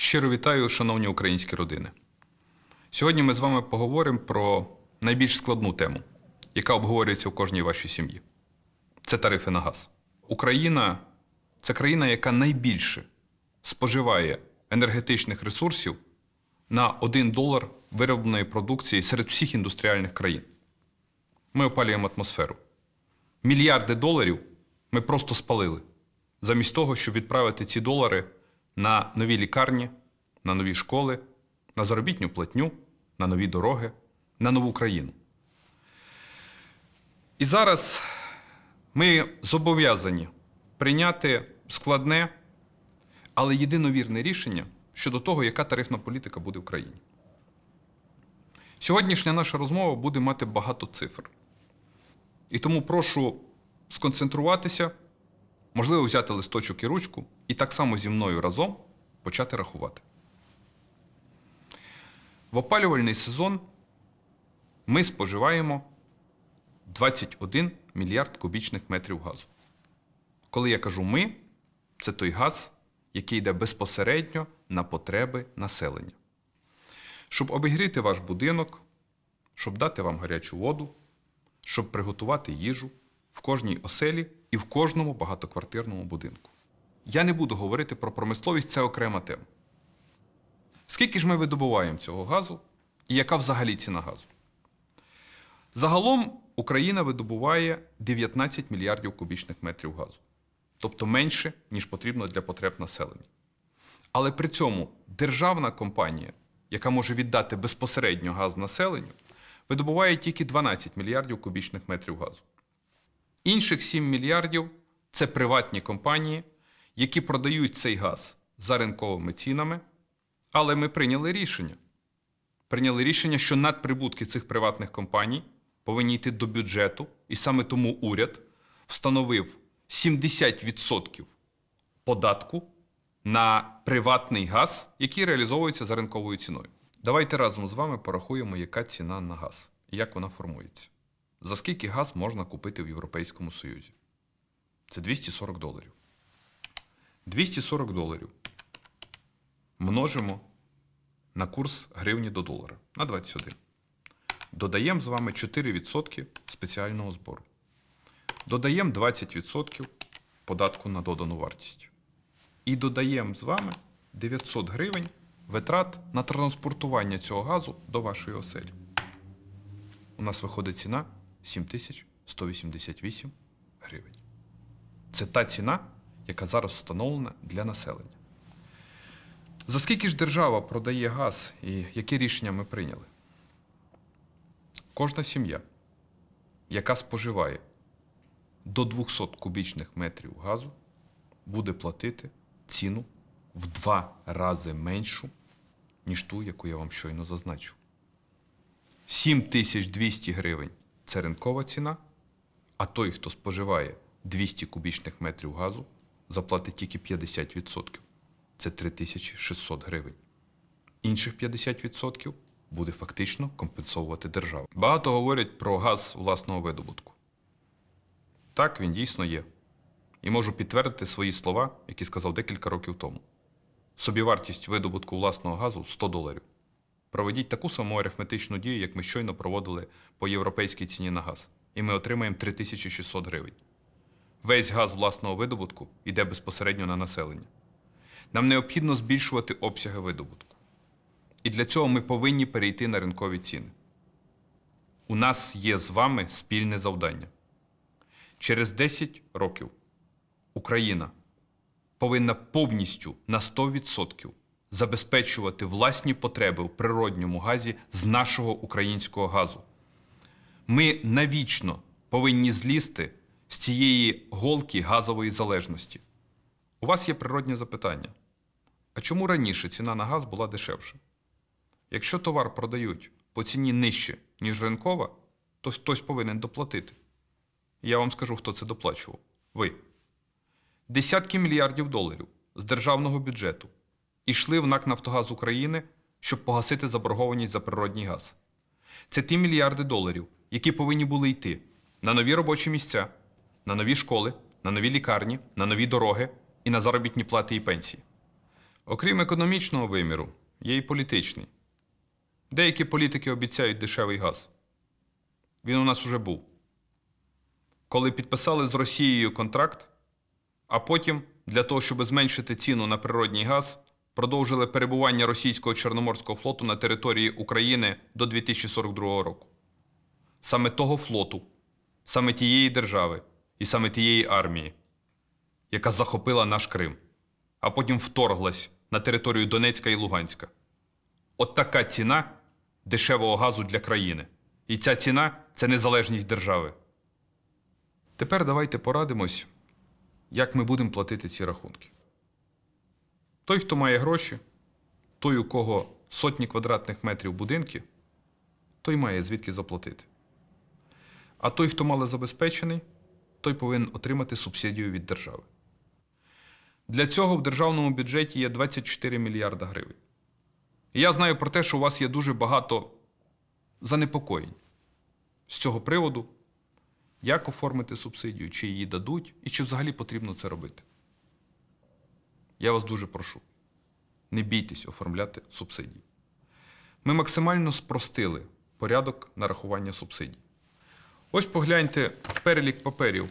Щиро вітаю, шановні українські родини. Сьогодні ми з вами поговоримо про найбільш складну тему, яка обговорюється у кожній вашій сім'ї. Це тарифи на газ. Україна це країна, яка найбільше споживає енергетичних ресурсів на 1 долар виробленої продукції серед всіх індустріальних країн. Ми опалюємо атмосферу. Мільярди доларів ми просто спалили, замість того, щоб відправити ці долари на нові лікарні, на нові школи, на заробітню платню, на нові дороги, на нову країну. І зараз ми зобов'язані прийняти складне, але єдиновірне рішення щодо того, яка тарифна політика буде в країні. Сьогоднішня наша розмова буде мати багато цифр. І тому прошу сконцентруватися. Можливо, взяти листочок і ручку і так само зі мною разом почати рахувати. В опалювальний сезон ми споживаємо 21 мільярд кубічних метрів газу. Коли я кажу ми, це той газ, який йде безпосередньо на потреби населення. Щоб обігріти ваш будинок, щоб дати вам гарячу воду, щоб приготувати їжу, в кожній оселі і в кожному багатоквартирному будинку. Я не буду говорити про промисловість, це окрема тема. Скільки ж ми видобуваємо цього газу і яка взагалі ціна газу? Загалом Україна видобуває 19 мільярдів кубічних метрів газу, тобто менше, ніж потрібно для потреб населення. Але при цьому державна компанія, яка може віддати безпосередньо газ населенню, видобуває тільки 12 мільярдів кубічних метрів газу. Інших 7 мільярдів це приватні компанії, які продають цей газ за ринковими цінами. Але ми прийняли рішення. Прийняли рішення, що надприбутки цих приватних компаній повинні йти до бюджету, і саме тому уряд встановив 70% податку на приватний газ, який реалізовується за ринковою ціною. Давайте разом з вами порахуємо, яка ціна на газ і як вона формується. За скільки газ можна купити в Європейському Союзі? Це 240 доларів. 240 доларів множимо на курс гривні до долара на 21. Додаємо з вами 4% спеціального збору. Додаємо 20% податку на додану вартість. І додаємо з вами 900 гривень витрат на транспортування цього газу до вашої оселі. У нас виходить ціна. 7188 гривень. Це та ціна, яка зараз встановлена для населення. За скільки ж держава продає газ і які рішення ми прийняли? Кожна сім'я, яка споживає до 200 кубічних метрів газу, буде платити ціну в два рази меншу, ніж ту, яку я вам щойно зазначив. 7200 гривень це ринкова ціна, а той, хто споживає 200 кубічних метрів газу, заплатить тільки 50%. Це 3600 гривень. Інших 50% буде фактично компенсовувати держава. Багато говорять про газ власного видобутку. Так, він дійсно є. І можу підтвердити свої слова, які сказав декілька років тому. Собівартість видобутку власного газу 100 доларів. Проведіть таку саму арифметичну дію, як ми щойно проводили по європейській ціні на газ, і ми отримаємо 3600 гривень. Весь газ власного видобутку йде безпосередньо на населення. Нам необхідно збільшувати обсяги видобутку. І для цього ми повинні перейти на ринкові ціни. У нас є з вами спільне завдання. Через 10 років Україна повинна повністю на 100% забезпечувати власні потреби в природньому газі з нашого українського газу. Ми навічно повинні злізти з цієї голки газової залежності. У вас є природнє запитання. А чому раніше ціна на газ була дешевша? Якщо товар продають по ціні нижче, ніж ринкова, то хтось повинен доплатити. Я вам скажу, хто це доплачував. Ви. Десятки мільярдів доларів з державного бюджету і йшли в НАК Нафтогаз України, щоб погасити заборгованість за природній газ. Це ті мільярди доларів, які повинні були йти на нові робочі місця, на нові школи, на нові лікарні, на нові дороги і на заробітні плати і пенсії. Окрім економічного виміру, є і політичний. Деякі політики обіцяють дешевий газ. Він у нас уже був. Коли підписали з Росією контракт, а потім для того, щоб зменшити ціну на природній газ, продовжили перебування російського Чорноморського флоту на території України до 2042 року. Саме того флоту, саме тієї держави і саме тієї армії, яка захопила наш Крим, а потім вторглась на територію Донецька і Луганська. От така ціна дешевого газу для країни. І ця ціна це незалежність держави. Тепер давайте порадимось, як ми будемо платити ці рахунки. Той, хто має гроші, той, у кого сотні квадратних метрів будинки, той має звідки заплатити. А той, хто малозабезпечений, той повинен отримати субсидію від держави. Для цього в державному бюджеті є 24 мільярда гривень. І я знаю про те, що у вас є дуже багато занепокоєнь з цього приводу, як оформити субсидію, чи її дадуть, і чи взагалі потрібно це робити. Я вас дуже прошу, не бійтесь оформляти субсидії. Ми максимально спростили порядок нарахування субсидій. Ось погляньте перелік паперів,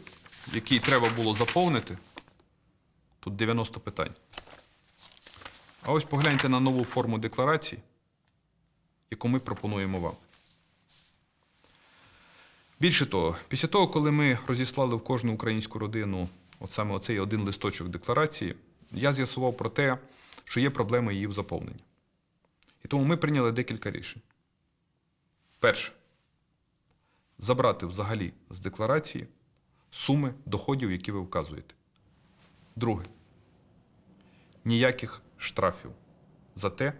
який треба було заповнити. Тут 90 питань. А ось погляньте на нову форму декларації, яку ми пропонуємо вам. Більше того, після того, коли ми розіслали в кожну українську родину от саме оцей один листочок декларації я з'ясував про те, що є проблеми її в заповненні. І тому ми прийняли декілька рішень. Перше, забрати взагалі з декларації суми доходів, які ви вказуєте. Друге, ніяких штрафів за те,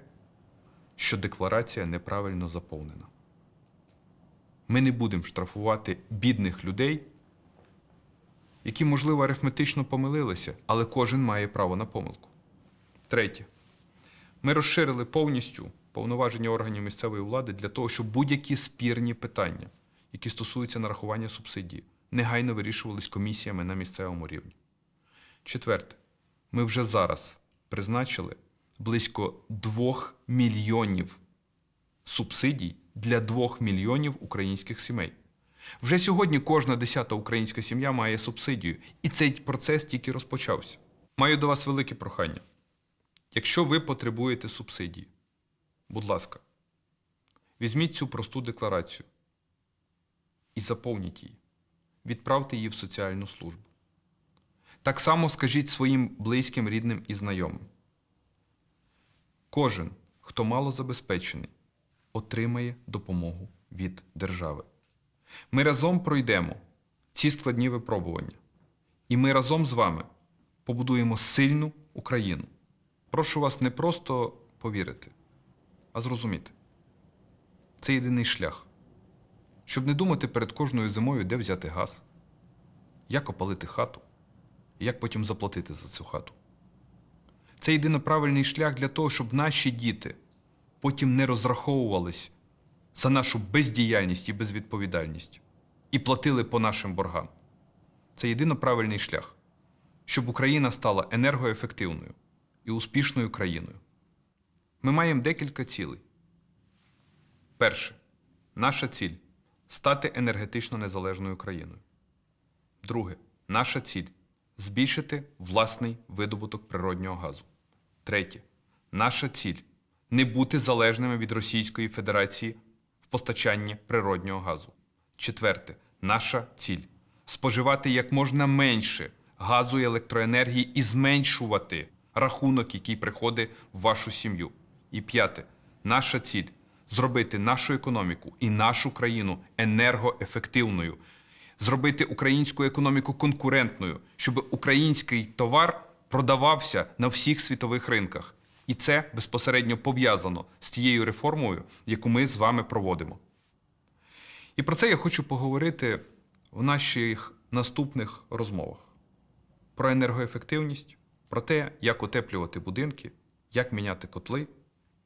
що декларація неправильно заповнена. Ми не будемо штрафувати бідних людей які, можливо, арифметично помилилися, але кожен має право на помилку. Третє. Ми розширили повністю повноваження органів місцевої влади для того, щоб будь-які спірні питання, які стосуються нарахування субсидій, негайно вирішувались комісіями на місцевому рівні. Четверте, ми вже зараз призначили близько 2 мільйонів субсидій для 2 мільйонів українських сімей. Вже сьогодні кожна десята українська сім'я має субсидію, і цей процес тільки розпочався. Маю до вас велике прохання. Якщо ви потребуєте субсидії, будь ласка, візьміть цю просту декларацію і заповніть її, відправте її в соціальну службу. Так само скажіть своїм близьким, рідним і знайомим. Кожен, хто мало забезпечений, отримає допомогу від держави. Ми разом пройдемо ці складні випробування. І ми разом з вами побудуємо сильну Україну. Прошу вас не просто повірити, а зрозуміти. Це єдиний шлях, щоб не думати перед кожною зимою, де взяти газ, як опалити хату і як потім заплатити за цю хату. Це єдино шлях для того, щоб наші діти потім не розраховувались за нашу бездіяльність і безвідповідальність і платили по нашим боргам. Це єдино правильний шлях, щоб Україна стала енергоефективною і успішною країною. Ми маємо декілька цілей. Перше, наша ціль стати енергетично незалежною країною. Друге, наша ціль збільшити власний видобуток природнього газу. Третє, наша ціль не бути залежними від Російської Федерації постачанні природнього газу. Четверте, наша ціль споживати як можна менше газу і електроенергії і зменшувати рахунок, який приходить в вашу сім'ю. І п'яте, наша ціль зробити нашу економіку і нашу країну енергоефективною, зробити українську економіку конкурентною, щоб український товар продавався на всіх світових ринках. І це безпосередньо пов'язано з тією реформою, яку ми з вами проводимо. І про це я хочу поговорити в наших наступних розмовах: про енергоефективність, про те, як утеплювати будинки, як міняти котли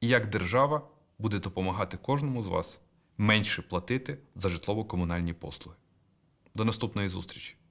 і як держава буде допомагати кожному з вас менше платити за житлово-комунальні послуги. До наступної зустрічі!